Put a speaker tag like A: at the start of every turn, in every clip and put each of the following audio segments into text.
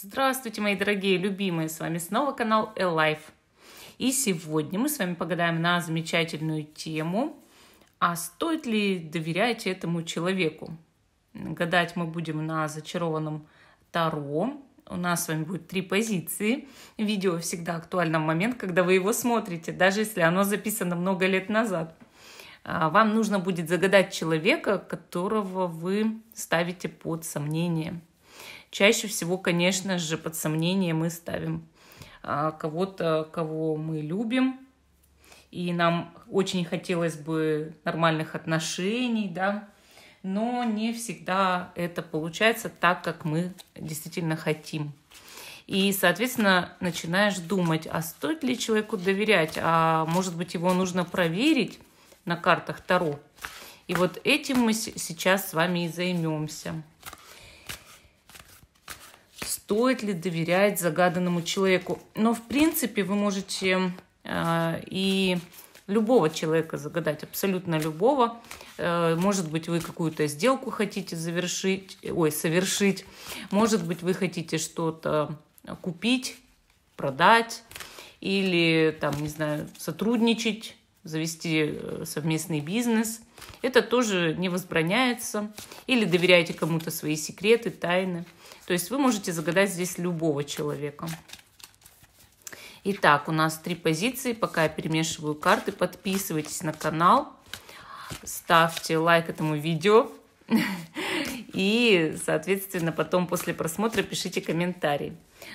A: Здравствуйте, мои дорогие, любимые! С вами снова канал Alive. И сегодня мы с вами погадаем на замечательную тему «А стоит ли доверять этому человеку?» Гадать мы будем на зачарованном Таро. У нас с вами будет три позиции. Видео всегда актуально в момент, когда вы его смотрите, даже если оно записано много лет назад. А, вам нужно будет загадать человека, которого вы ставите под сомнение – чаще всего, конечно же, под сомнение мы ставим а, кого-то, кого мы любим, и нам очень хотелось бы нормальных отношений, да, но не всегда это получается так, как мы действительно хотим. И, соответственно, начинаешь думать, а стоит ли человеку доверять, а может быть его нужно проверить на картах Таро. И вот этим мы сейчас с вами и займемся стоит ли доверять загаданному человеку. Но, в принципе, вы можете э, и любого человека загадать, абсолютно любого. Э, может быть, вы какую-то сделку хотите завершить, ой, совершить. Может быть, вы хотите что-то купить, продать или, там, не знаю, сотрудничать завести э, совместный бизнес. Это тоже не возбраняется. Или доверяйте кому-то свои секреты, тайны. То есть вы можете загадать здесь любого человека. Итак, у нас три позиции. Пока я перемешиваю карты, подписывайтесь на канал, ставьте лайк этому видео. И, соответственно, потом после просмотра пишите комментарии.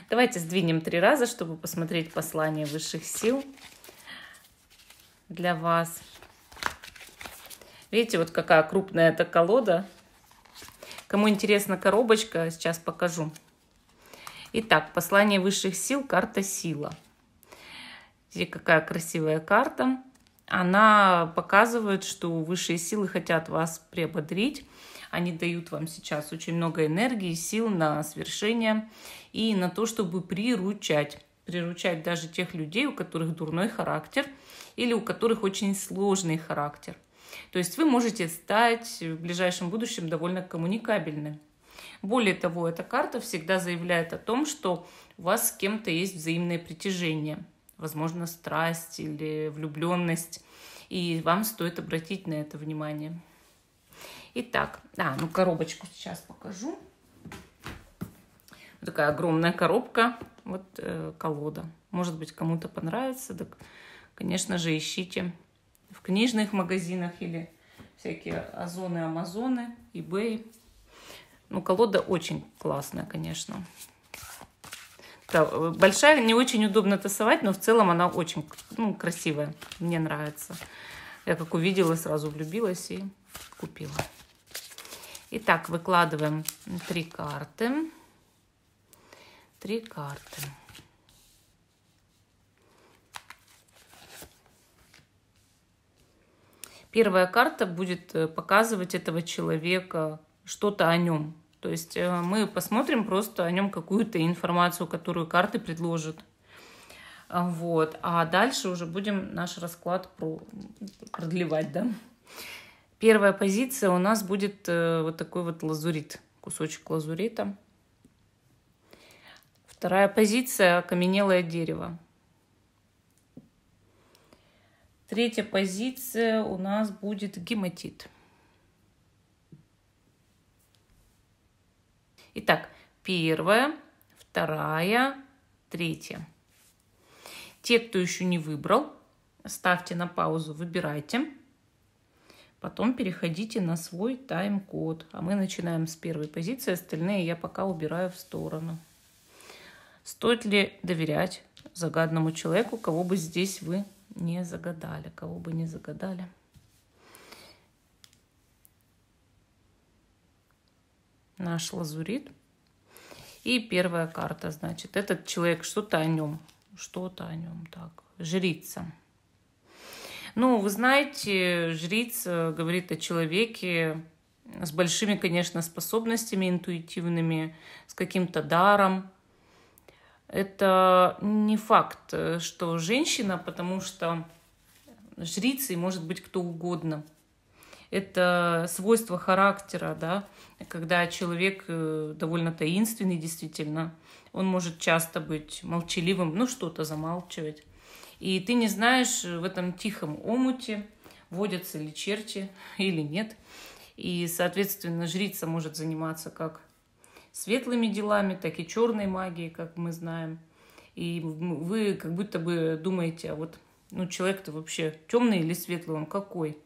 A: Давайте сдвинем три раза, чтобы посмотреть послание высших сил для вас. Видите, вот какая крупная эта колода. Кому интересна коробочка, сейчас покажу. Итак, послание высших сил, карта сила. Видите, какая красивая карта. Она показывает, что высшие силы хотят вас приободрить. Они дают вам сейчас очень много энергии, сил на свершение и на то, чтобы приручать. Приручать даже тех людей, у которых дурной характер – или у которых очень сложный характер. То есть вы можете стать в ближайшем будущем довольно коммуникабельны. Более того, эта карта всегда заявляет о том, что у вас с кем-то есть взаимное притяжение, возможно, страсть или влюбленность, и вам стоит обратить на это внимание. Итак, а, ну коробочку сейчас покажу. Вот такая огромная коробка, вот э, колода. Может быть, кому-то понравится, так конечно же, ищите в книжных магазинах или всякие Озоны, Амазоны, eBay. Ну, колода очень классная, конечно. Да, большая, не очень удобно тасовать, но в целом она очень ну, красивая. Мне нравится. Я как увидела, сразу влюбилась и купила. Итак, выкладываем три карты. Три карты. первая карта будет э, показывать этого человека что-то о нем. То есть э, мы посмотрим просто о нем какую-то информацию, которую карты предложат. А, вот. А дальше уже будем наш расклад продлевать, да. Первая позиция у нас будет э, вот такой вот лазурит, кусочек лазурита. Вторая позиция – окаменелое дерево. Третья позиция у нас будет гематит. Итак, первая, вторая, третья. Те, кто еще не выбрал, ставьте на паузу, выбирайте. Потом переходите на свой тайм-код. А мы начинаем с первой позиции, остальные я пока убираю в сторону. Стоит ли доверять загадному человеку, кого бы здесь вы не загадали, кого бы не загадали. Наш лазурит. И первая карта, значит, этот человек, что-то о нем, что-то о нем, так, жрица. Ну, вы знаете, жрица говорит о человеке с большими, конечно, способностями интуитивными, с каким-то даром, это не факт, э, что женщина, потому что жрицей может быть кто угодно. Это свойство характера, да, когда человек э, довольно таинственный действительно, он может часто быть молчаливым, ну что-то замалчивать. И ты не знаешь, э, в этом тихом омуте водятся ли черти или нет. И, соответственно, жрица может заниматься как светлыми делами, так и черной магией, как мы знаем. И вы как будто бы думаете, а вот ну, человек-то вообще темный или светлый, он какой?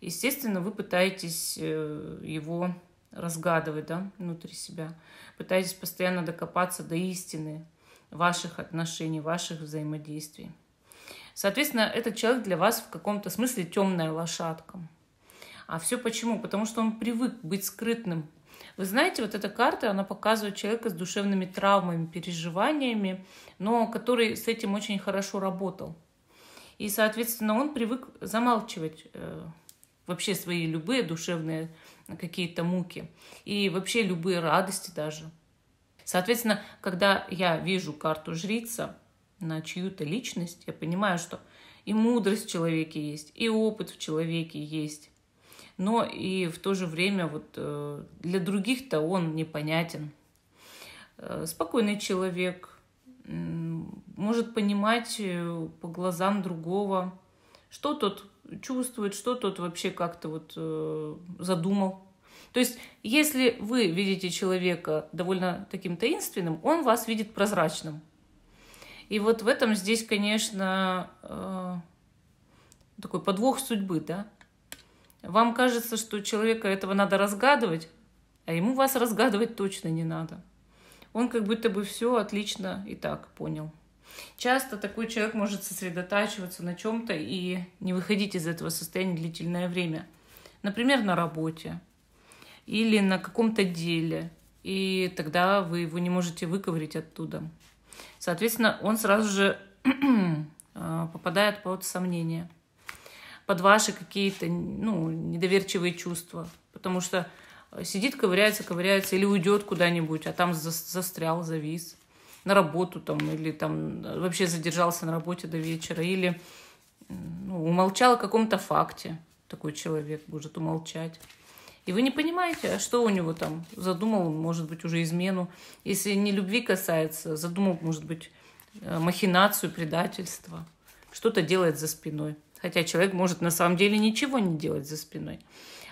A: Естественно, вы пытаетесь э, его разгадывать да, внутри себя, пытаетесь постоянно докопаться до истины ваших отношений, ваших взаимодействий. Соответственно, этот человек для вас в каком-то смысле темная лошадка. А все почему? Потому что он привык быть скрытным, вы знаете, вот эта карта, она показывает человека с душевными травмами, переживаниями, но который с этим очень хорошо работал. И, соответственно, он привык замалчивать э, вообще свои любые душевные какие-то муки и вообще любые радости даже. Соответственно, когда я вижу карту жрица на чью-то личность, я понимаю, что и мудрость в человеке есть, и опыт в человеке есть, но и в то же время вот э, для других-то он непонятен. Э, спокойный человек может понимать э, по глазам другого, что тот чувствует, что тот вообще как-то вот задумал. То есть, если вы видите человека довольно таким таинственным, он вас видит прозрачным. И вот в этом здесь, конечно, такой подвох судьбы, да, вам кажется, что человека этого надо разгадывать, а ему вас разгадывать точно не надо. Он как будто бы все отлично и так понял. Часто такой человек может сосредотачиваться на чем-то и не выходить из этого состояния длительное время. Например, на работе или на каком-то деле. И тогда вы его не можете выковырить оттуда. Соответственно, он сразу же а, попадает под сомнение – под ваши какие-то ну, недоверчивые чувства. Потому что э, сидит, ковыряется, ковыряется, или уйдет куда-нибудь, а там застрял, завис на работу там, или там э, вообще задержался на работе до вечера, или ну, умолчал о каком-то факте. Такой человек может умолчать. И вы не понимаете, а что у него там. Задумал, может быть, уже измену. Если не любви касается, задумал, может быть, э, махинацию, предательство. Что-то делает за спиной. Хотя человек может на самом деле ничего не делать за спиной.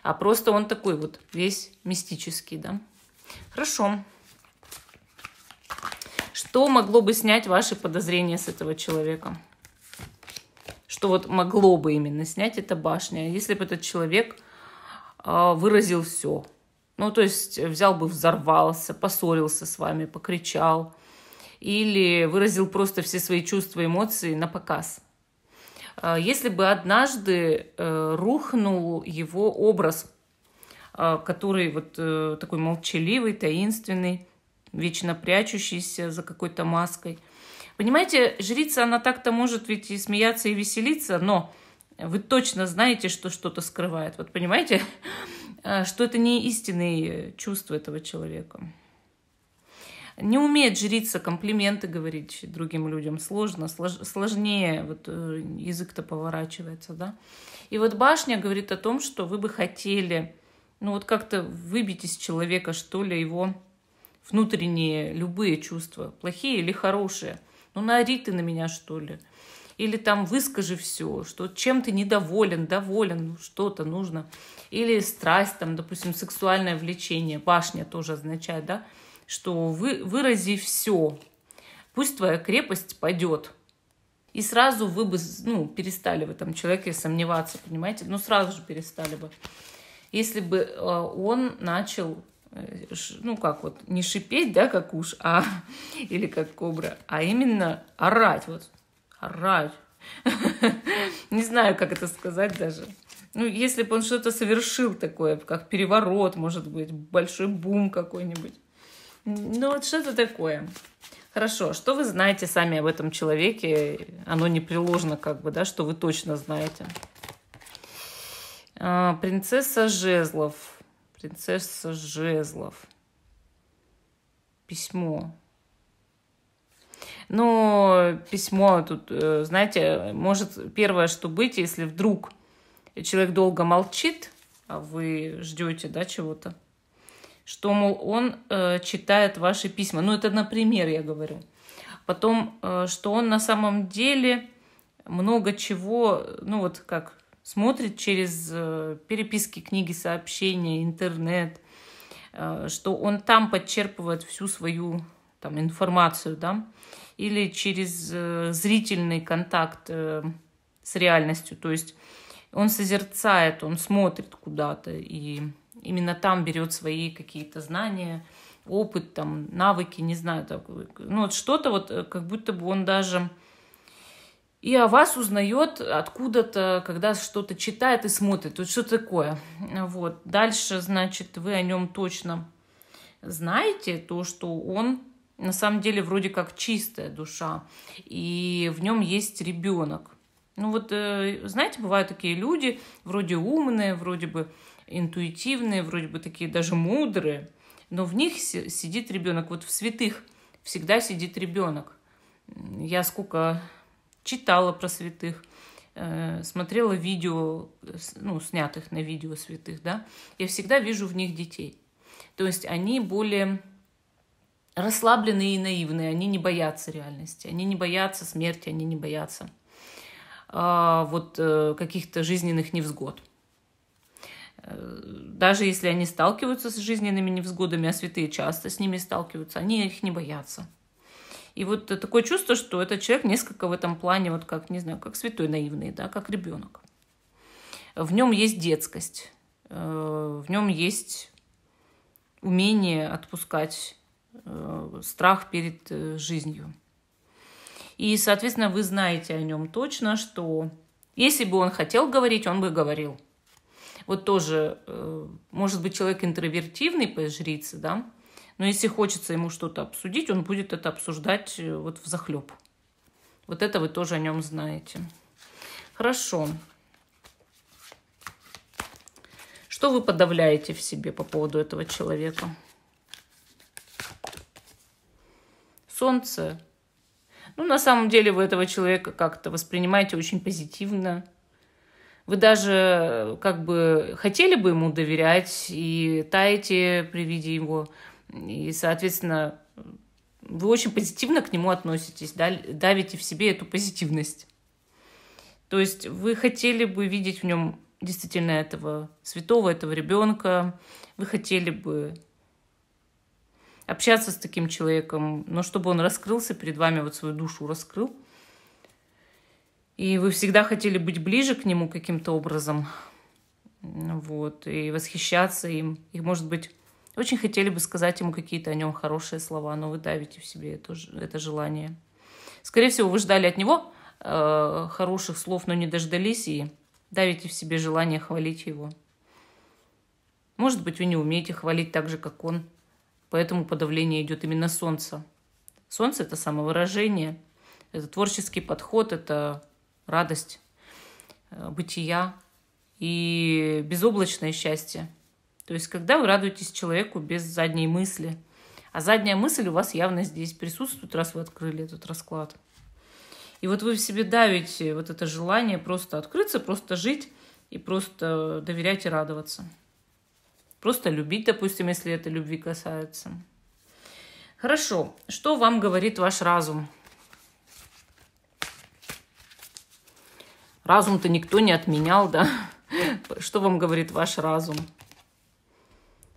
A: А просто он такой вот весь мистический, да. Хорошо. Что могло бы снять ваши подозрения с этого человека? Что вот могло бы именно снять эта башня, если бы этот человек а, выразил все. Ну, то есть взял бы, взорвался, поссорился с вами, покричал. Или выразил просто все свои чувства, эмоции на показ – а, если бы однажды э, рухнул его образ, а, который вот э, такой молчаливый, таинственный, вечно прячущийся за какой-то маской. Понимаете, жрица, она так-то может ведь и смеяться, и веселиться, но вы точно знаете, что что-то скрывает. Вот понимаете, э, что это не истинные чувства этого человека. Не умеет жриться, комплименты говорить другим людям. Сложно, слож, сложнее. Вот э, язык-то поворачивается, да. И вот башня говорит о том, что вы бы хотели, ну вот как-то выбить из человека, что ли, его внутренние любые чувства, плохие или хорошие. Ну, наори ты на меня, что ли. Или там выскажи все, что чем ты недоволен, доволен, ну, что-то нужно. Или страсть, там, допустим, сексуальное влечение, башня тоже означает, да что вы, вырази все, пусть твоя крепость падет. И сразу вы бы ну, перестали в этом человеке сомневаться, понимаете? Ну, сразу же перестали бы. Если бы э, он начал, э, ну, как вот, не шипеть, да, как уж, а, или как кобра, а именно орать, вот, орать. Не знаю, как это сказать даже. Ну, если бы он что-то совершил такое, как переворот, может быть, большой бум какой-нибудь. Ну вот что это такое. Хорошо, что вы знаете сами об этом человеке? Оно не приложено как бы, да, что вы точно знаете. А, принцесса Жезлов. Принцесса Жезлов. Письмо. Ну письмо тут, э, знаете, может первое, что быть, если вдруг человек долго молчит, а вы ждете, да, чего-то, что, мол, он э, читает ваши письма. Ну, это, например, я говорю. Потом, э, что он на самом деле много чего, ну, вот как, смотрит через э, переписки, книги, сообщения, интернет, э, что он там подчерпывает всю свою там, информацию, да, или через э, зрительный контакт э, с реальностью. То есть он созерцает, он смотрит куда-то и именно там берет свои какие-то знания, опыт, там, навыки, не знаю, так, ну вот что-то вот, э, как будто бы он даже и о вас узнает откуда-то, когда что-то читает и смотрит, вот что такое. Вот. Дальше, значит, вы о нем точно знаете, то, что он на самом деле вроде как чистая душа, и в нем есть ребенок. Ну вот, э, знаете, бывают такие люди, вроде умные, вроде бы интуитивные, вроде бы такие даже мудрые, но в них сидит ребенок. Вот в святых всегда сидит ребенок. Я сколько читала про святых, э, смотрела видео, э, ну, снятых на видео святых, да, я всегда вижу в них детей. То есть они более расслабленные и наивные, они не боятся реальности, они не боятся смерти, они не боятся а, вот э, каких-то жизненных невзгод даже если они сталкиваются с жизненными невзгодами, а святые часто с ними сталкиваются, они их не боятся. И вот такое чувство, что этот человек несколько в этом плане, вот как, не знаю, как святой наивный, да, как ребенок. В нем есть детскость, э, в нем есть умение отпускать э, страх перед э, жизнью. И, соответственно, вы знаете о нем точно, что если бы он хотел говорить, он бы говорил – вот тоже, э, может быть, человек интровертивный по жрице, да, но если хочется ему что-то обсудить, он будет это обсуждать э, вот в захлеб. Вот это вы тоже о нем знаете. Хорошо. Что вы подавляете в себе по поводу этого человека? Солнце. Ну, на самом деле вы этого человека как-то воспринимаете очень позитивно, вы даже как бы хотели бы ему доверять и таете при виде его. И, соответственно, вы очень позитивно к нему относитесь, да, давите в себе эту позитивность. То есть вы хотели бы видеть в нем действительно этого святого, этого ребенка, вы хотели бы общаться с таким человеком, но чтобы он раскрылся перед вами, вот свою душу раскрыл – и вы всегда хотели быть ближе к нему каким-то образом. Вот, и восхищаться им. И, может быть, очень хотели бы сказать ему какие-то о нем хорошие слова, но вы давите в себе это, это желание. Скорее всего, вы ждали от него э, хороших слов, но не дождались, и давите в себе желание хвалить его. Может быть, вы не умеете хвалить так же, как он. Поэтому подавление идет именно солнца. Солнце – это самовыражение, это творческий подход, это радость э, бытия и безоблачное счастье. То есть, когда вы радуетесь человеку без задней мысли. А задняя мысль у вас явно здесь присутствует, раз вы открыли этот расклад. И вот вы в себе давите вот это желание просто открыться, просто жить и просто доверять и радоваться. Просто любить, допустим, если это любви касается. Хорошо, что вам говорит ваш разум? Разум-то никто не отменял, да? Что вам говорит ваш разум?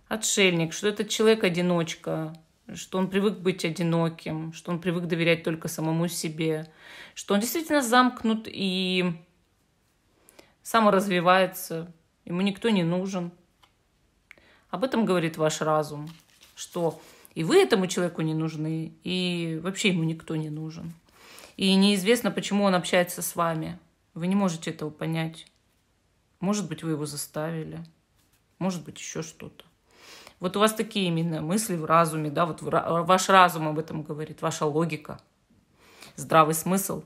A: Отшельник, что этот человек-одиночка, что он привык быть одиноким, что он привык доверять только самому себе, что он действительно замкнут и саморазвивается, ему никто не нужен. Об этом говорит ваш разум, что и вы этому человеку не нужны, и вообще ему никто не нужен. И неизвестно, почему он общается с вами – вы не можете этого понять. Может быть, вы его заставили. Может быть, еще что-то. Вот у вас такие именно мысли в разуме, да, вот э, ваш разум об этом говорит, ваша логика, здравый смысл.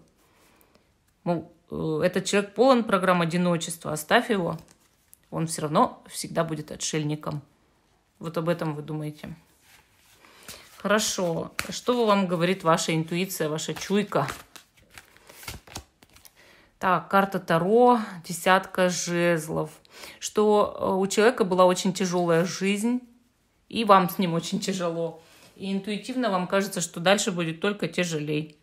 A: Мол, э, этот человек полон программ одиночества, оставь его, он все равно всегда будет отшельником. Вот об этом вы думаете. Хорошо. Что вам говорит ваша интуиция, ваша чуйка? Так, карта Таро, десятка жезлов. Что э, у человека была очень тяжелая жизнь, и вам с ним очень тяжело. И интуитивно вам кажется, что дальше будет только тяжелей.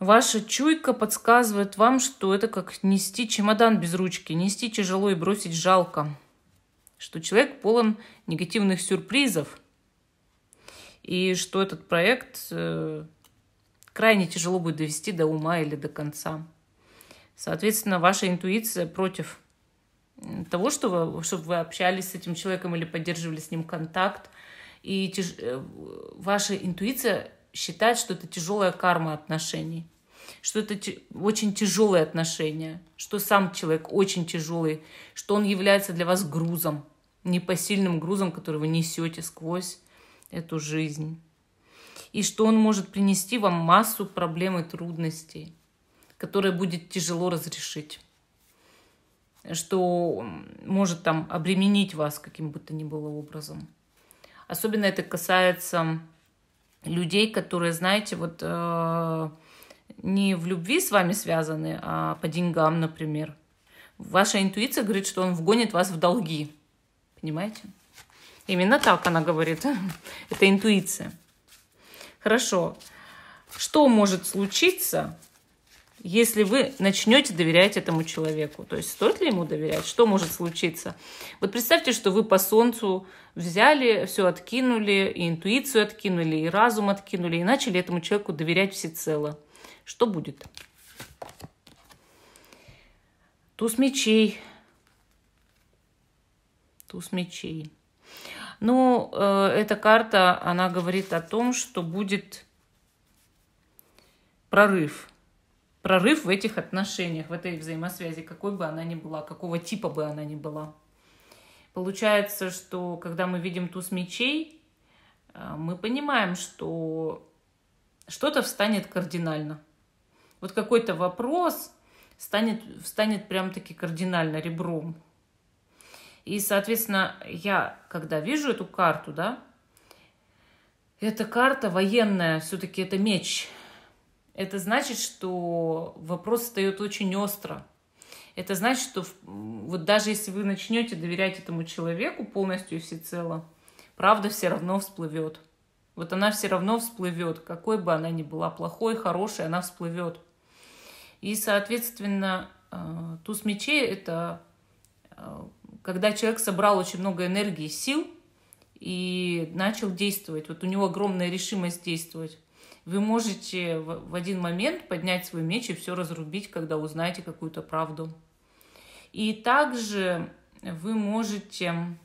A: Ваша чуйка подсказывает вам, что это как нести чемодан без ручки, нести тяжело и бросить жалко, что человек полон негативных сюрпризов, и что этот проект э, крайне тяжело будет довести до ума или до конца. Соответственно, ваша интуиция против того, что чтобы вы общались с этим человеком или поддерживали с ним контакт. И тяж... Э, ваша интуиция считает, что это тяжелая карма отношений, что это т... очень тяжелые отношения, что сам человек очень тяжелый, что он является для вас грузом, непосильным грузом, который вы несете сквозь эту жизнь и что он может принести вам массу проблем и трудностей, которые будет тяжело разрешить, что может там обременить вас каким бы то ни было образом. Особенно это касается людей, которые, знаете, вот э, не в любви с вами связаны, а по деньгам, например. Ваша интуиция говорит, что он вгонит вас в долги. Понимаете? Именно так она говорит. Это интуиция. Хорошо. Что может случиться, если вы начнете доверять этому человеку? То есть стоит ли ему доверять? Что может случиться? Вот представьте, что вы по солнцу взяли, все откинули, и интуицию откинули, и разум откинули, и начали этому человеку доверять всецело. Что будет? Туз мечей. Туз мечей. Но ну, э, эта карта, она говорит о том, что будет прорыв. Прорыв в этих отношениях, в этой взаимосвязи, какой бы она ни была, какого типа бы она ни была. Получается, что когда мы видим туз мечей, э, мы понимаем, что что-то встанет кардинально. Вот какой-то вопрос станет, встанет прям-таки кардинально ребром. И, соответственно, я, когда вижу эту карту, да, эта карта военная, все-таки это меч. Это значит, что вопрос встает очень остро. Это значит, что вот даже если вы начнете доверять этому человеку полностью и всецело, правда все равно всплывет. Вот она все равно всплывет, какой бы она ни была, плохой, хорошей, она всплывет. И, соответственно, э, туз мечей – это э, когда человек собрал очень много энергии сил и начал действовать. Вот у него огромная решимость действовать. Вы можете в один момент поднять свой меч и все разрубить, когда узнаете какую-то правду. И также вы можете,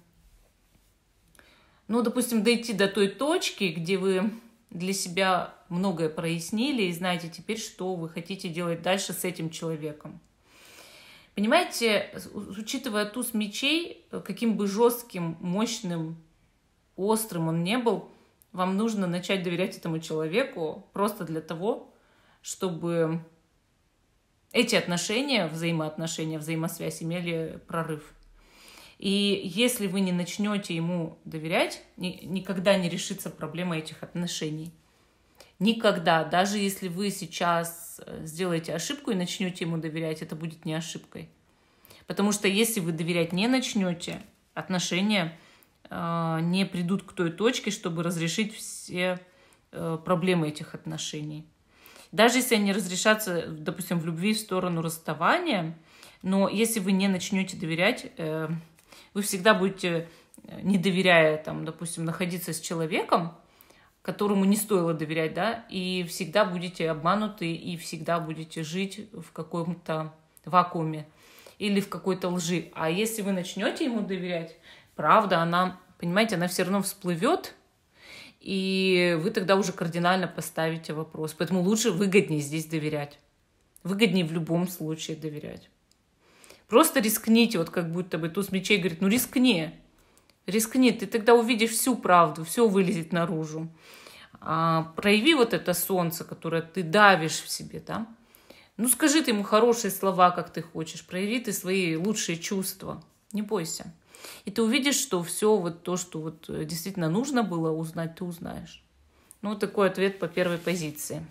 A: ну, допустим, дойти до той точки, где вы для себя многое прояснили и знаете теперь, что вы хотите делать дальше с этим человеком. Понимаете, учитывая туз мечей, э, каким бы жестким, мощным, острым он не был, вам нужно начать доверять этому человеку просто для того, чтобы эти отношения, взаимоотношения, взаимосвязь имели прорыв. И если вы не начнете ему доверять, никогда не решится проблема этих отношений. Никогда, даже если вы сейчас Э, сделаете ошибку и начнете ему доверять, это будет не ошибкой. Потому что если вы доверять не начнете, отношения э, не придут к той точке, чтобы разрешить все э, проблемы этих отношений. Даже если они разрешатся, допустим, в любви в сторону расставания, но если вы не начнете доверять, э, вы всегда будете, э, не доверяя, там, допустим, находиться с человеком, которому не стоило доверять, да, и всегда будете обмануты, и всегда будете жить в каком-то вакууме или в какой-то лжи. А если вы начнете ему доверять, правда, она, понимаете, она все равно всплывет, и вы тогда уже кардинально поставите вопрос. Поэтому лучше, выгоднее здесь доверять. Выгоднее в любом случае доверять. Просто рискните, вот как будто бы туз мечей говорит, ну рискни, Рискни, ты тогда увидишь всю правду, все вылезет наружу. А, прояви вот это солнце, которое ты давишь в себе, да? Ну, скажи ты ему хорошие слова, как ты хочешь, прояви ты свои лучшие чувства, не бойся. И ты увидишь, что все вот то, что вот э, действительно нужно было узнать, ты узнаешь. Ну, вот такой ответ по первой позиции.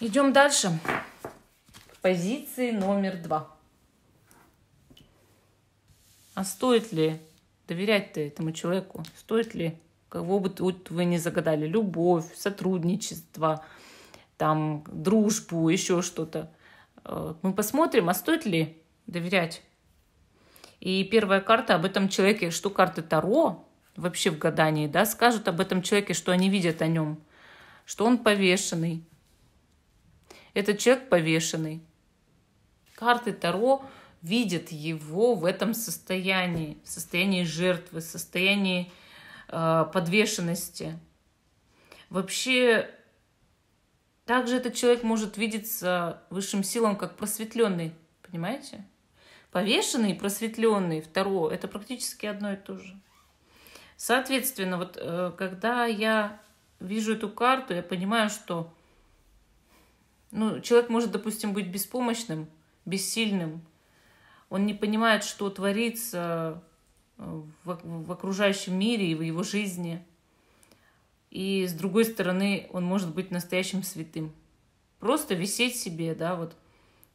A: Идем дальше. Позиции номер два. А стоит ли доверять-то этому человеку? Стоит ли, кого бы вы ни загадали, любовь, сотрудничество, там, дружбу, еще что-то. Э, мы посмотрим, а стоит ли доверять. И первая карта об этом человеке, что карты Таро вообще в гадании, да, скажут об этом человеке, что они видят о нем, что он повешенный. Этот человек повешенный. Карты Таро видит его в этом состоянии, в состоянии жертвы, в состоянии э, подвешенности. Вообще, также этот человек может видеться высшим силам как просветленный, понимаете? Повешенный и просветленный, второе, это практически одно и то же. Соответственно, вот э, когда я вижу эту карту, я понимаю, что ну, человек может, допустим, быть беспомощным, бессильным, он не понимает, что творится э, в, в окружающем мире и в его жизни. И с другой стороны, он может быть настоящим святым. Просто висеть себе, да, вот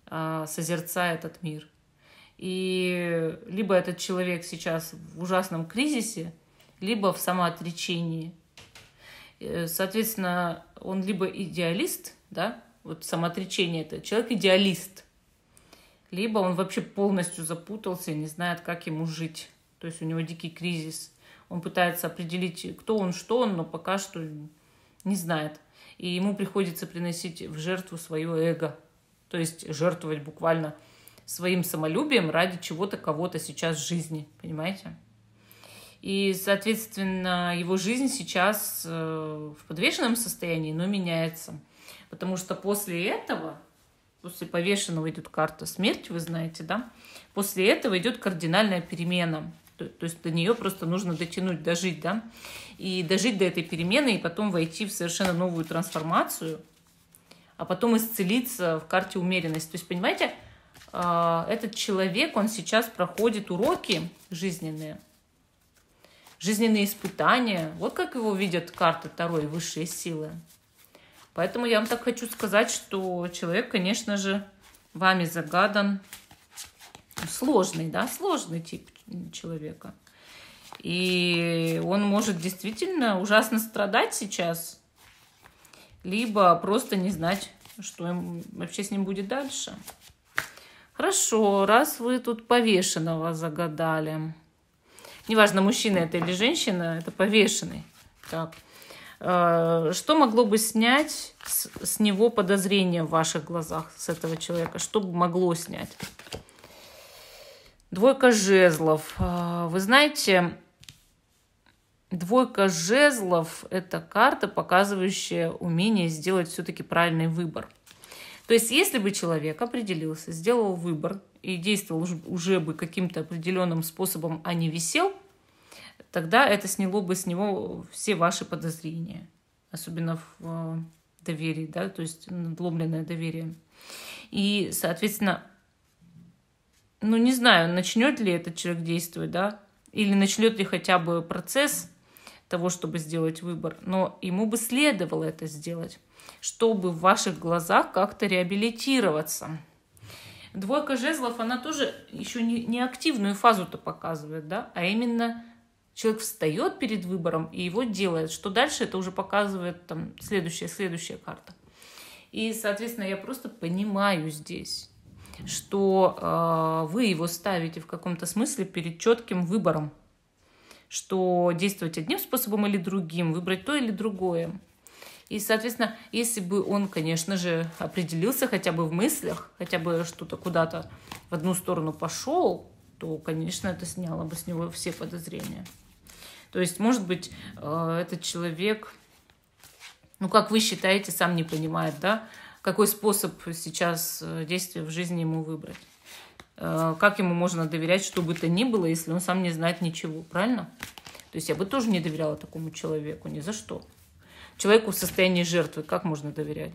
A: а, созерцая этот мир. И либо этот человек сейчас в ужасном кризисе, либо в самоотречении. Э, соответственно, он либо идеалист, да, вот самоотречение это человек идеалист, либо он вообще полностью запутался и не знает, как ему жить. То есть у него дикий кризис. Он пытается определить, кто он, что он, но пока что не знает. И ему приходится приносить в жертву свое эго. То есть жертвовать буквально своим самолюбием ради чего-то кого-то сейчас в жизни. Понимаете? И, соответственно, его жизнь сейчас э, в подвешенном состоянии, но меняется. Потому что после этого После повешенного идет карта смерть вы знаете, да? После этого идет кардинальная перемена. То, то есть до нее просто нужно дотянуть, дожить, да? И дожить до этой перемены, и потом войти в совершенно новую трансформацию, а потом исцелиться в карте умеренность. То есть, понимаете, а, этот человек, он сейчас проходит уроки жизненные, жизненные испытания. Вот как его видят карты второй высшие силы. Поэтому я вам так хочу сказать, что человек, конечно же, вами загадан сложный, да, сложный тип человека. И он может действительно ужасно страдать сейчас, либо просто не знать, что им вообще с ним будет дальше. Хорошо, раз вы тут повешенного загадали. Неважно, мужчина это или женщина, это повешенный. Так. Э, что могло бы снять с, с него подозрение в ваших глазах, с этого человека? Что бы могло снять? Двойка жезлов. Э, вы знаете, двойка жезлов – это карта, показывающая умение сделать все-таки правильный выбор. То есть, если бы человек определился, сделал выбор и действовал уже бы каким-то определенным способом, а не висел – тогда это сняло бы с него все ваши подозрения, особенно в э, доверии, да, то есть надломленное доверие. И, соответственно, ну, не знаю, начнет ли этот человек действовать, да, или начнет ли хотя бы процесс того, чтобы сделать выбор, но ему бы следовало это сделать, чтобы в ваших глазах как-то реабилитироваться. Двойка жезлов, она тоже еще не, не активную фазу-то показывает, да, а именно Человек встает перед выбором и его делает. Что дальше, это уже показывает там следующая, следующая карта. И, соответственно, я просто понимаю здесь, что э, вы его ставите в каком-то смысле перед четким выбором, что действовать одним способом или другим, выбрать то или другое. И, соответственно, если бы он, конечно же, определился хотя бы в мыслях, хотя бы что-то куда-то в одну сторону пошел, то, конечно, это сняло бы с него все подозрения. То есть, может быть, э, этот человек, ну, как вы считаете, сам не понимает, да, какой способ сейчас э, действия в жизни ему выбрать. Э, как ему можно доверять, что бы то ни было, если он сам не знает ничего, правильно? То есть я бы тоже не доверяла такому человеку, ни за что. Человеку в состоянии жертвы, как можно доверять?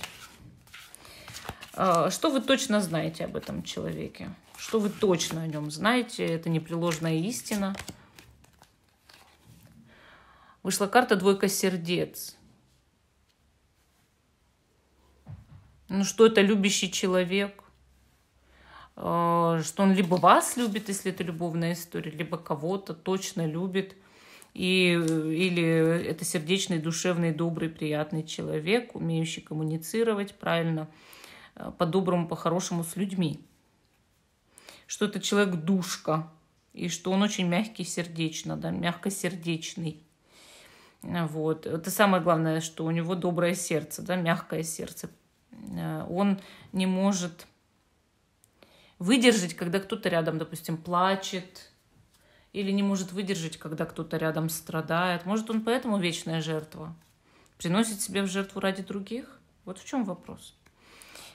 A: Что вы точно знаете об этом человеке? Что вы точно о нем знаете? Это непреложная истина – Вышла карта «Двойка сердец». Ну что это любящий человек? А, что он либо вас любит, если это любовная история, либо кого-то точно любит. И, или это сердечный, душевный, добрый, приятный человек, умеющий коммуницировать правильно, а, по-доброму, по-хорошему с людьми. Что это человек-душка, и что он очень мягкий сердечно, да, мягкосердечный. Вот. Это самое главное, что у него доброе сердце, да, мягкое сердце. Э, он не может выдержать, когда кто-то рядом, допустим, плачет, или не может выдержать, когда кто-то рядом страдает. Может, он поэтому вечная жертва? Приносит себе в жертву ради других? Вот в чем вопрос.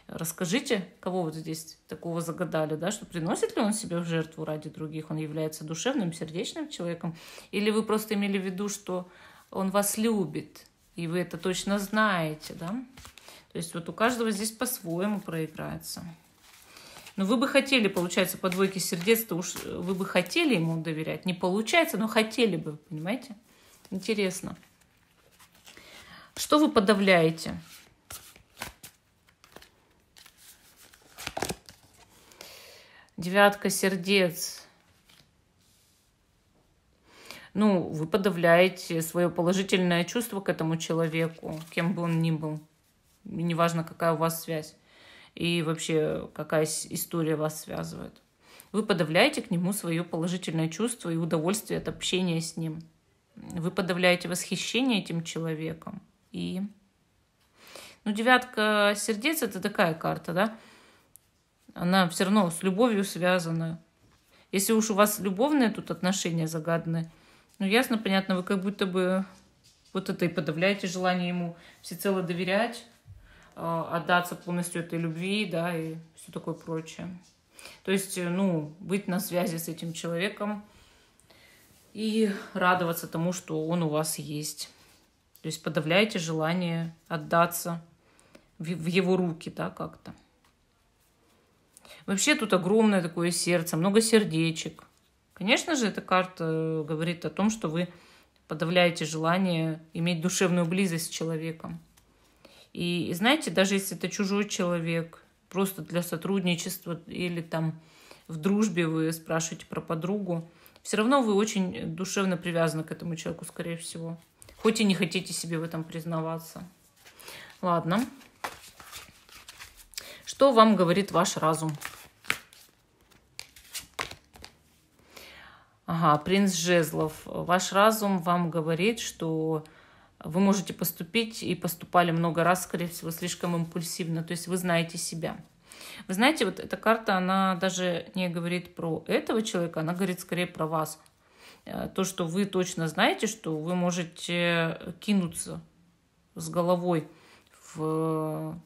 A: Расскажите, кого вот здесь такого загадали, да, что приносит ли он себе в жертву ради других, он является душевным, сердечным человеком, или вы просто имели в виду, что он вас любит, и вы это точно знаете, да? То есть вот у каждого здесь по-своему проиграется. Но ну, вы бы хотели, получается, по двойке сердец, то уж э, вы бы хотели ему доверять. Не получается, но хотели бы, понимаете? Интересно. Что вы подавляете? Девятка сердец ну, вы подавляете свое положительное чувство к этому человеку, кем бы он ни был. И неважно, какая у вас связь и вообще какая история вас связывает. Вы подавляете к нему свое положительное чувство и удовольствие от общения с ним. Вы подавляете восхищение этим человеком. И ну, девятка сердец это такая карта, да? Она все равно с любовью связана. Если уж у вас любовные тут отношения загаданы, ну, ясно, понятно, вы как будто бы вот это и подавляете желание ему всецело доверять, а, отдаться полностью этой любви, да, и все такое прочее. То есть, э, ну, быть на связи с этим человеком и радоваться тому, что он у вас есть. То есть подавляете желание отдаться в его руки, да, как-то. Вообще тут огромное такое сердце, много сердечек – Конечно же, эта карта говорит о том, что вы подавляете желание иметь душевную близость с человеком. И, и знаете, даже если это чужой человек, просто для сотрудничества или там в дружбе вы спрашиваете про подругу, все равно вы очень душевно привязаны к этому человеку, скорее всего. Хоть и не хотите себе в этом признаваться. Ладно. Что вам говорит ваш разум? Ага, принц жезлов. Ваш разум вам говорит, что вы можете поступить и поступали много раз, скорее всего, слишком импульсивно. То есть вы знаете себя. Вы знаете, вот эта карта, она даже не говорит про этого человека, она говорит скорее про вас. Э, то, что вы точно знаете, что вы можете кинуться с головой в,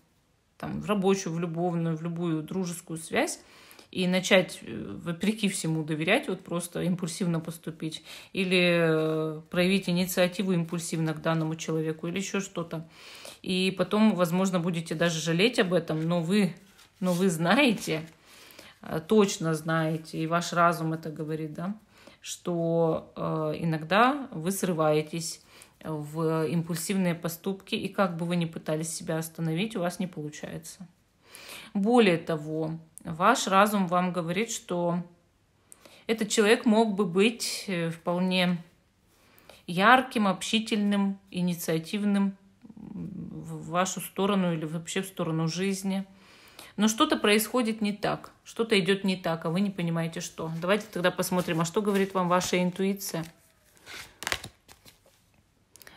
A: там, в рабочую, в любовную, в любую дружескую связь, и начать э, вопреки всему доверять, вот просто импульсивно поступить, или э, проявить инициативу импульсивно к данному человеку, или еще что-то. И потом, возможно, будете даже жалеть об этом, но вы, но вы знаете, э, точно знаете, и ваш разум это говорит, да, что иногда вы срываетесь в импульсивные поступки, и как бы вы ни пытались себя остановить, у вас не получается. Более того, ваш разум вам говорит, что этот человек мог бы быть э, вполне ярким, общительным, инициативным в вашу сторону или вообще в сторону жизни. Но что-то происходит не так, что-то идет не так, а вы не понимаете, что. Давайте тогда посмотрим, а что говорит вам ваша интуиция.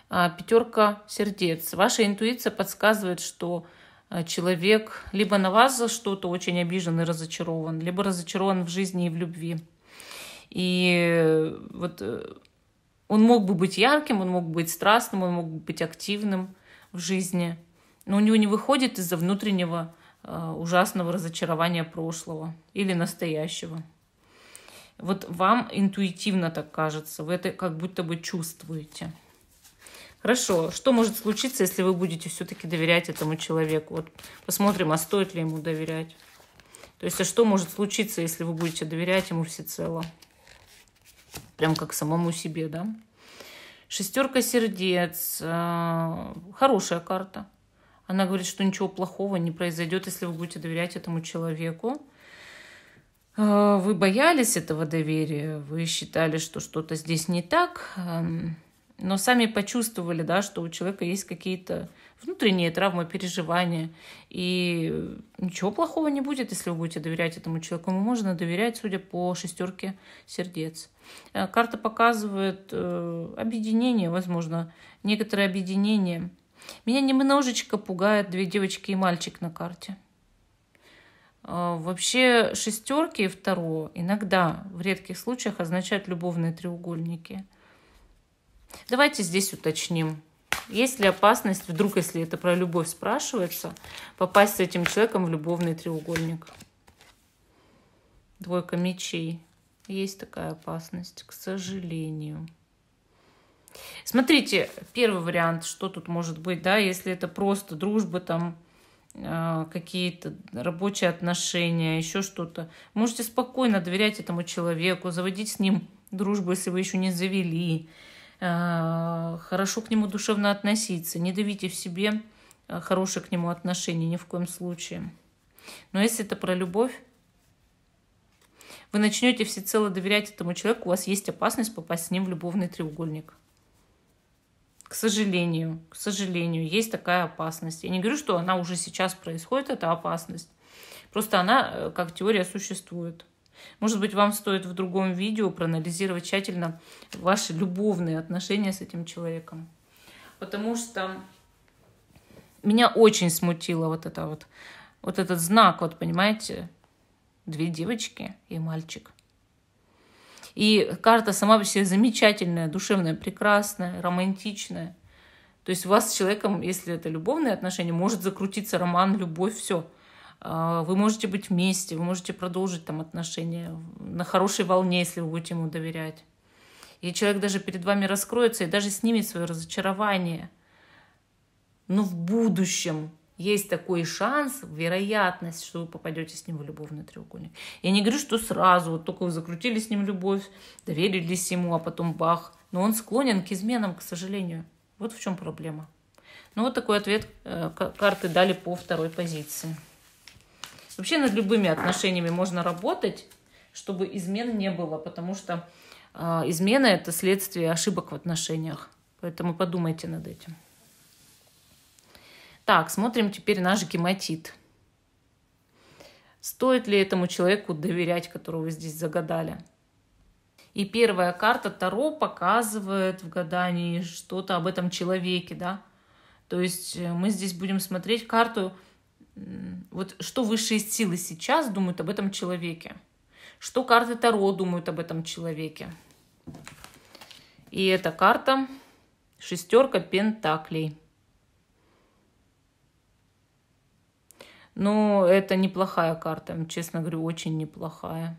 A: А, пятерка сердец. Ваша интуиция подсказывает, что Э, человек либо на вас за что-то очень обижен и разочарован, либо разочарован в жизни и в любви. И э, вот э, он мог бы быть ярким, он мог бы быть страстным, он мог бы быть активным в жизни, но у него не выходит из-за внутреннего ужасного разочарования прошлого или настоящего. Вот вам интуитивно так кажется, вы это как будто бы чувствуете. Хорошо, что может случиться, если вы будете все-таки доверять этому человеку? Вот посмотрим, а стоит ли ему доверять. То есть, а что может случиться, если вы будете доверять ему всецело? Прям как самому себе, да? Шестерка сердец. Э, хорошая карта. Она говорит, что ничего плохого не произойдет, если вы будете доверять этому человеку. Э, вы боялись этого доверия, вы считали, что что-то здесь не так. Эм, но сами почувствовали, да, что у человека есть какие-то внутренние травмы, переживания. И ничего плохого не будет, если вы будете доверять этому человеку. Ему можно доверять, судя по шестерке сердец. Э, карта показывает э, объединение, возможно, некоторое объединение. Меня немножечко пугают две девочки и мальчик на карте. Э, вообще шестерки и второго иногда в редких случаях означают любовные треугольники – Давайте здесь уточним. Есть ли опасность, вдруг, если это про любовь спрашивается, попасть с этим человеком в любовный треугольник? Двойка мечей. Есть такая опасность, к сожалению. Смотрите, первый вариант, что тут может быть, да, если это просто дружба, там, а, какие-то рабочие отношения, еще что-то. Можете спокойно доверять этому человеку, заводить с ним дружбу, если вы еще не завели. Э, хорошо к нему душевно относиться, не давите в себе э, хорошее к нему отношение ни в коем случае. Но если это про любовь, вы начнете всецело доверять этому человеку, у вас есть опасность попасть с ним в любовный треугольник. К сожалению, к сожалению, есть такая опасность. Я не говорю, что она уже сейчас происходит, это опасность. Просто она э, как теория существует. Может быть, вам стоит в другом видео проанализировать тщательно ваши любовные отношения с этим человеком. Потому что меня очень смутило вот это вот, вот этот знак, вот понимаете, две девочки и мальчик. И карта сама по себе замечательная, душевная, прекрасная, романтичная. То есть у вас с человеком, если это любовные отношения, может закрутиться роман, любовь, все – а, вы можете быть вместе, вы можете продолжить там отношения на хорошей волне, если вы будете ему доверять. И человек даже перед вами раскроется и даже снимет свое разочарование. Но в будущем есть такой шанс, вероятность, что вы попадете с ним в любовный треугольник. Я не говорю, что сразу, вот только вы закрутили с ним любовь, доверились ему, а потом бах. Но он склонен к изменам, к сожалению. Вот в чем проблема. Ну вот такой ответ э, карты дали по второй позиции. Вообще над любыми отношениями можно работать, чтобы измен не было, потому что э, измена это следствие ошибок в отношениях. Поэтому подумайте над этим. Так, смотрим теперь наш гематит. Стоит ли этому человеку доверять, которого вы здесь загадали? И первая карта Таро показывает в гадании что-то об этом человеке, да? То есть э, мы здесь будем смотреть карту вот что высшие силы сейчас думают об этом человеке, что карты Таро думают об этом человеке. И эта карта шестерка пентаклей. Ну, это неплохая карта, честно говорю, очень неплохая.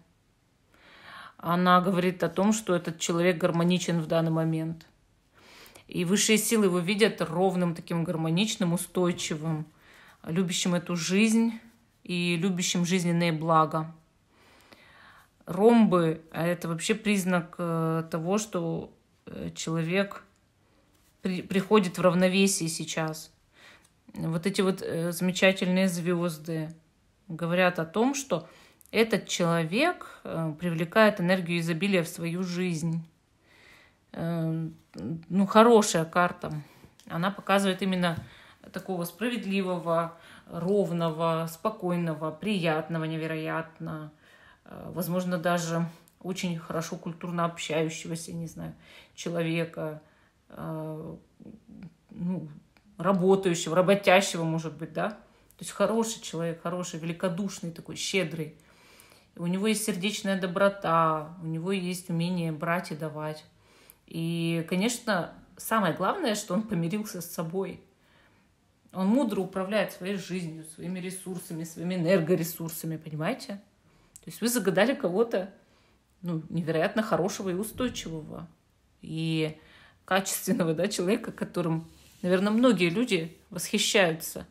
A: Она говорит о том, что этот человек гармоничен в данный момент. И высшие силы его видят ровным, таким гармоничным, устойчивым любящим эту жизнь и любящим жизненные блага. Ромбы – это вообще признак э, того, что э, человек при, приходит в равновесие сейчас. Вот эти вот э, замечательные звезды говорят о том, что этот человек привлекает энергию изобилия в свою жизнь. Ну, хорошая карта. Она показывает именно такого справедливого, ровного, спокойного, приятного, невероятно, э, возможно, даже очень хорошо культурно общающегося, не знаю, человека, э, ну, работающего, работящего, может быть, да? То есть хороший человек, хороший, великодушный такой, щедрый. У него есть сердечная доброта, у него есть умение брать и давать. И, конечно, самое главное, что он помирился с собой – он мудро управляет своей жизнью, своими ресурсами, своими энергоресурсами, понимаете? То есть вы загадали кого-то ну, невероятно хорошего и устойчивого, и качественного да, человека, которым, наверное, многие люди восхищаются.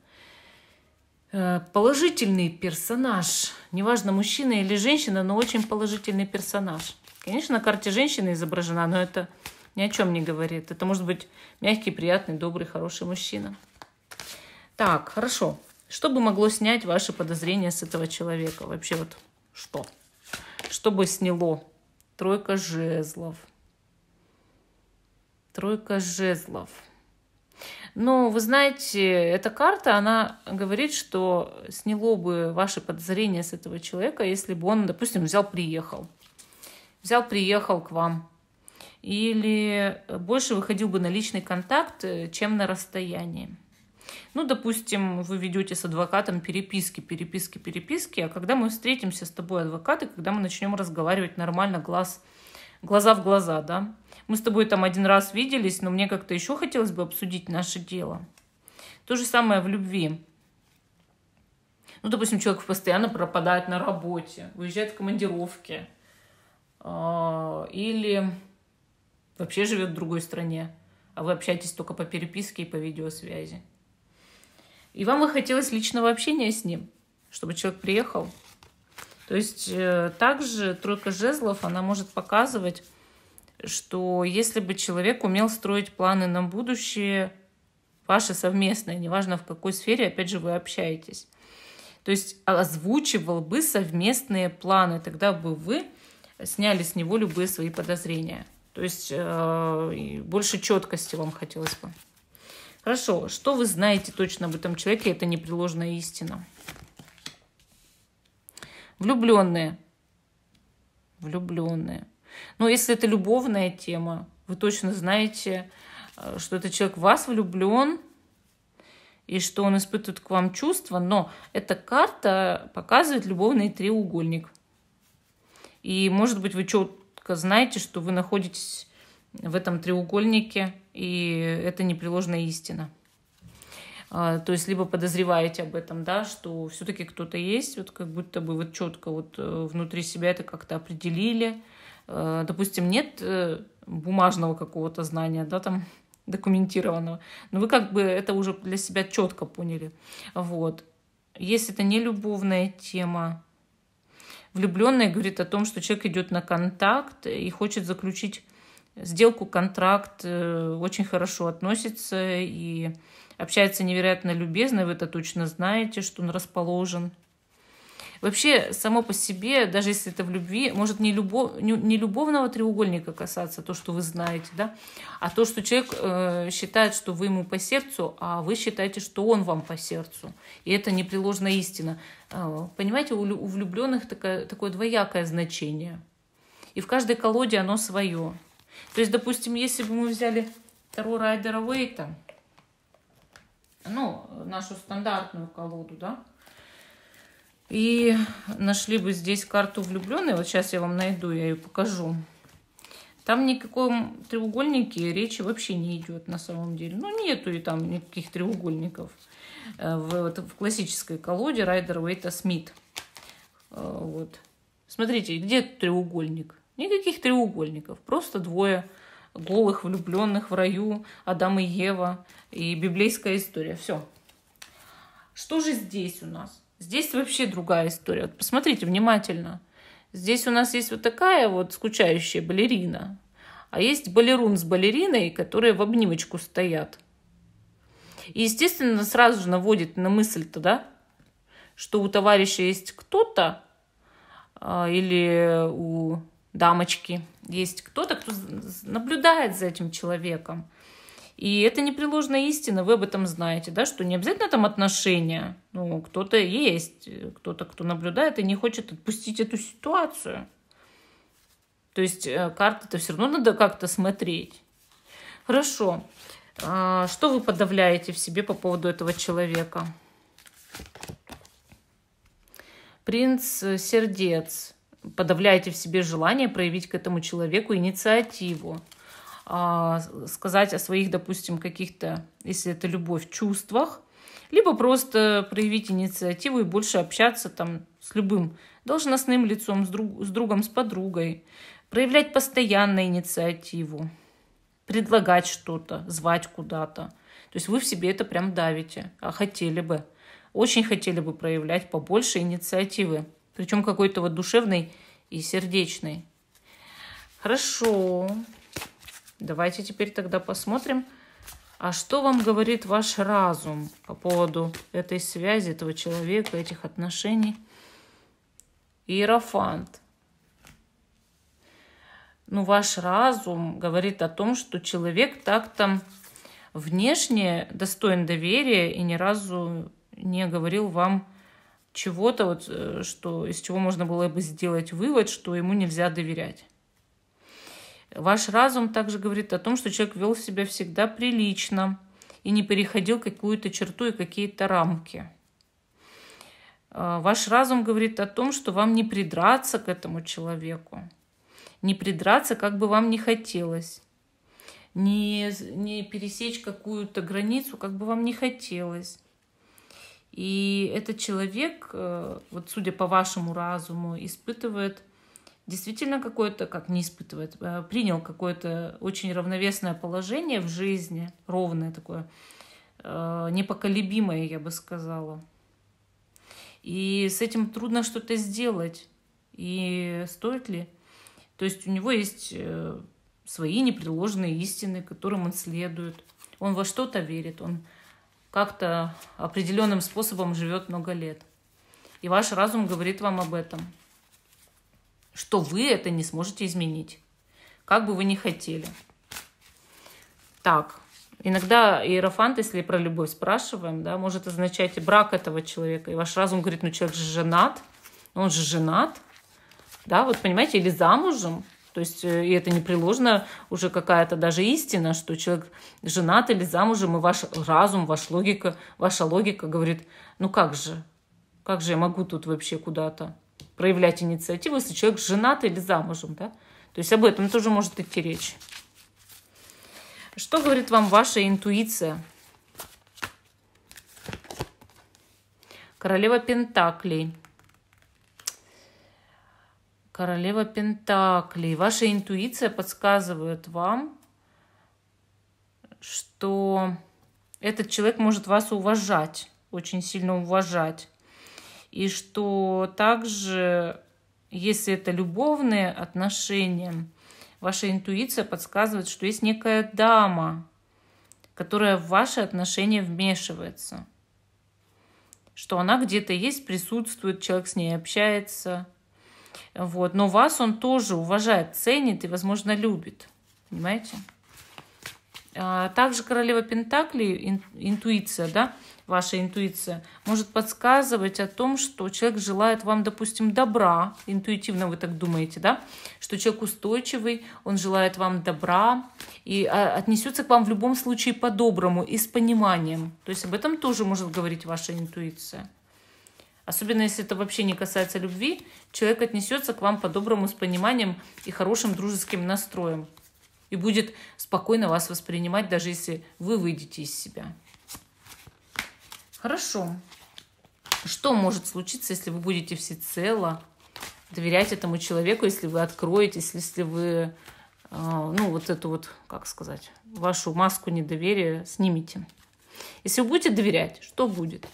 A: Э, положительный персонаж, неважно, мужчина или женщина, но очень положительный персонаж. Конечно, на карте женщина изображена, но это ни о чем не говорит. Это может быть мягкий, приятный, добрый, хороший мужчина. Так, хорошо. Что бы могло снять ваши подозрения с этого человека? Вообще вот что? Что бы сняло? Тройка жезлов. Тройка жезлов. Но ну, вы знаете, эта карта, она говорит, что сняло бы ваши подозрения с этого человека, если бы он, допустим, взял, приехал. Взял, приехал к вам. Или больше выходил бы на личный контакт, э, чем на расстоянии. Ну, допустим, вы ведете с адвокатом переписки, переписки, переписки, а когда мы встретимся с тобой, адвокат и когда мы начнем разговаривать нормально, глаз, глаза в глаза, да? Мы с тобой там один раз виделись, но мне как-то еще хотелось бы обсудить наше дело. То же самое в любви. Ну, допустим, человек постоянно пропадает на работе, уезжает в командировки а, или вообще живет в другой стране, а вы общаетесь только по переписке и по видеосвязи. И вам бы хотелось личного общения с ним, чтобы человек приехал. То есть э, также тройка жезлов, она может показывать, что если бы человек умел строить планы на будущее, ваше совместное, неважно в какой сфере, опять же, вы общаетесь. То есть озвучивал бы совместные планы, тогда бы вы сняли с него любые свои подозрения. То есть э, больше четкости вам хотелось бы. Хорошо, что вы знаете точно об этом человеке, это непреложная истина. Влюбленные. Влюбленные. Но ну, если это любовная тема, вы точно знаете, э, что этот человек в вас влюблен, и что он испытывает к вам чувства, но эта карта показывает любовный треугольник. И, может быть, вы четко знаете, что вы находитесь в этом треугольнике, и это непреложная истина. А, то есть либо подозреваете об этом, да, что все-таки кто-то есть, вот как будто бы вот четко вот э, внутри себя это как-то определили. А, допустим, нет э, бумажного какого-то знания, да, там документированного, но вы как бы это уже для себя четко поняли. Вот. Если это не любовная тема, влюбленная говорит о том, что человек идет на контакт и хочет заключить сделку, контракт, э, очень хорошо относится и общается невероятно любезно, вы это точно знаете, что он расположен. Вообще, само по себе, даже если это в любви, может не, любов, не, не любовного треугольника касаться, то, что вы знаете, да, а то, что человек э, считает, что вы ему по сердцу, а вы считаете, что он вам по сердцу. И это непреложная истина. Э, понимаете, у, у влюбленных такое, такое двоякое значение. И в каждой колоде оно свое. То есть, допустим, если бы мы взяли Таро Райдера Уэйта, ну, нашу стандартную колоду, да, и нашли бы здесь карту влюбленной, вот сейчас я вам найду, я ее покажу. Там никаком треугольнике речи вообще не идет на самом деле. Ну, нету и там никаких треугольников. Э, в, вот, в классической колоде райдера Уэйта Смит. Э, вот. Смотрите, где треугольник? Никаких треугольников, просто двое голых влюбленных в раю, Адам и Ева и библейская история. Все. Что же здесь у нас? Здесь вообще другая история. Вот посмотрите внимательно. Здесь у нас есть вот такая вот скучающая балерина, а есть балерун с балериной, которые в обнимочку стоят. И, естественно, сразу же наводит на мысль-то, да, что у товарища есть кто-то, а, или у дамочки, есть кто-то, кто наблюдает за этим человеком. И это непреложная истина, вы об этом знаете, да, что не обязательно там отношения. Ну, кто-то есть, кто-то, кто наблюдает и не хочет отпустить эту ситуацию. То есть э, карты-то все равно надо как-то смотреть. Хорошо. А, что вы подавляете в себе по поводу этого человека? Принц сердец подавляете в себе желание проявить к этому человеку инициативу, а, сказать о своих, допустим, каких-то, если это любовь, чувствах, либо просто проявить инициативу и больше общаться там с любым должностным лицом, с, друг, с другом, с подругой, проявлять постоянно инициативу, предлагать что-то, звать куда-то. То есть вы в себе это прям давите, а хотели бы. Очень хотели бы проявлять побольше инициативы. Причем какой-то вот душевный и сердечный. Хорошо. Давайте теперь тогда посмотрим, а что вам говорит ваш разум по поводу этой связи, этого человека, этих отношений. Иерофант. Ну, ваш разум говорит о том, что человек так там внешне достоин доверия и ни разу не говорил вам чего-то, вот, э, что, из чего можно было бы сделать вывод, что ему нельзя доверять. Ваш разум также говорит о том, что человек вел себя всегда прилично и не переходил какую-то черту и какие-то рамки. Э, ваш разум говорит о том, что вам не придраться к этому человеку, не придраться, как бы вам не хотелось, не, не пересечь какую-то границу, как бы вам не хотелось и этот человек, э, вот судя по вашему разуму, испытывает действительно какое-то, как не испытывает, а, принял какое-то очень равновесное положение в жизни, ровное такое, э, непоколебимое, я бы сказала. И с этим трудно что-то сделать. И стоит ли? То есть у него есть э, свои непреложные истины, которым он следует. Он во что-то верит, он как-то определенным способом живет много лет. И ваш разум говорит вам об этом, что вы это не сможете изменить, как бы вы ни хотели. Так, иногда иерофант, если про любовь спрашиваем, да, может означать и брак этого человека. И ваш разум говорит, ну человек же женат, он же женат, да, вот понимаете, или замужем, то есть э, и это не уже какая-то даже истина, что человек женат или замужем, и ваш разум, ваша логика, ваша логика говорит, ну как же, как же я могу тут вообще куда-то проявлять инициативу, если человек женат или замужем, да? То есть об этом тоже может идти речь. Что говорит вам ваша интуиция? Королева Пентаклей. Королева Пентаклей. Ваша интуиция подсказывает вам, что этот человек может вас уважать, очень сильно уважать. И что также, если это любовные отношения, ваша интуиция подсказывает, что есть некая дама, которая в ваши отношения вмешивается. Что она где-то есть, присутствует, человек с ней общается – вот. Но вас он тоже уважает, ценит и, возможно, любит. Понимаете? А, также королева Пентакли, интуиция, да, ваша интуиция, может подсказывать о том, что человек желает вам, допустим, добра. Интуитивно вы так думаете, да? Что человек устойчивый, он желает вам добра и а, отнесется к вам в любом случае по-доброму и с пониманием. То есть об этом тоже может говорить ваша интуиция. Особенно если это вообще не касается любви, человек отнесется к вам по-доброму с пониманием и хорошим дружеским настроем. И будет спокойно вас воспринимать, даже если вы выйдете из себя. Хорошо. Что может случиться, если вы будете всецело доверять этому человеку, если вы откроетесь, если вы, э, ну, вот эту вот, как сказать, вашу маску недоверия снимете? Если вы будете доверять, что будет?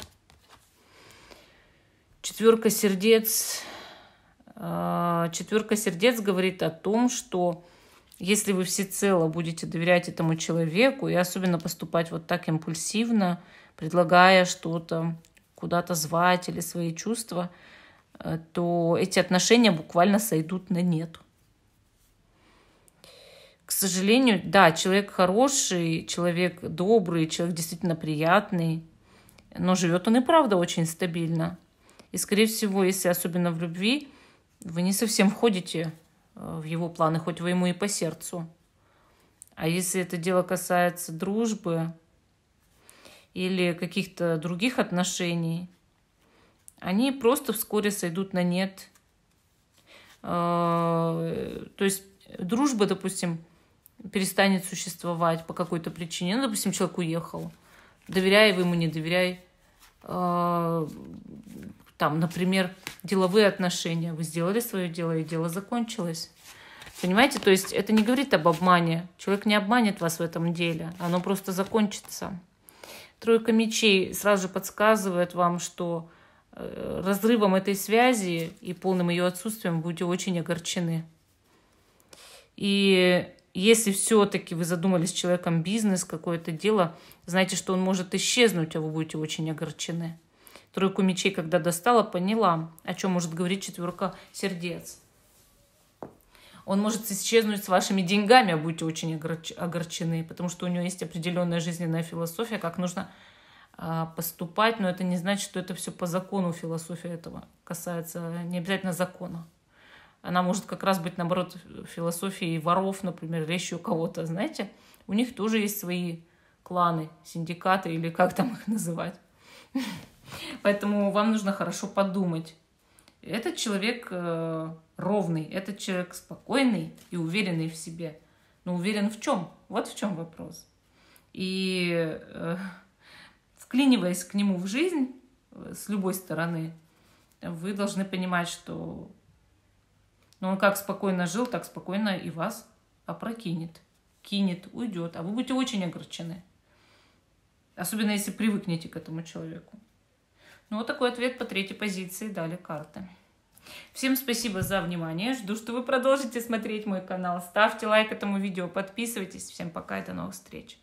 A: Четверка сердец. Э, четверка сердец говорит о том, что если вы всецело будете доверять этому человеку и особенно поступать вот так импульсивно, предлагая что-то, куда-то звать или свои чувства, э, то эти отношения буквально сойдут на нет. К сожалению, да, человек хороший, человек добрый, человек действительно приятный, но живет он и правда очень стабильно. И, скорее всего, если особенно в любви, вы не совсем входите э, в его планы, хоть вы ему и по сердцу. А если это дело касается дружбы или каких-то других отношений, они просто вскоре сойдут на нет. Э, то есть дружба, допустим, перестанет существовать по какой-то причине. Ну, допустим, человек уехал. Доверяй вы ему, не доверяй. Э, там, например, деловые отношения. Вы сделали свое дело, и дело закончилось. Понимаете, то есть это не говорит об обмане. Человек не обманет вас в этом деле, оно просто закончится. Тройка мечей сразу же подсказывает вам, что э, разрывом этой связи и полным ее отсутствием будете очень огорчены. И если все-таки вы задумали с человеком бизнес, какое-то дело, знаете, что он может исчезнуть, а вы будете очень огорчены. Тройку мечей, когда достала, поняла, о чем может говорить четверка сердец. Он может исчезнуть с вашими деньгами, а будете очень огорчены, потому что у него есть определенная жизненная философия, как нужно а, поступать, но это не значит, что это все по закону философия этого касается, не обязательно закона. Она может как раз быть, наоборот, философией воров, например, или еще кого-то, знаете. У них тоже есть свои кланы, синдикаты или как там их называть. Поэтому вам нужно хорошо подумать. Этот человек э, ровный, этот человек спокойный и уверенный в себе. Но уверен в чем? Вот в чем вопрос. И э, вклиниваясь к нему в жизнь э, с любой стороны, вы должны понимать, что ну, он как спокойно жил, так спокойно и вас опрокинет, кинет, уйдет. А вы будете очень огорчены. Особенно если привыкнете к этому человеку. Ну, вот такой ответ по третьей позиции дали карты. Всем спасибо за внимание. Жду, что вы продолжите смотреть мой канал. Ставьте лайк этому видео, подписывайтесь. Всем пока и до новых встреч.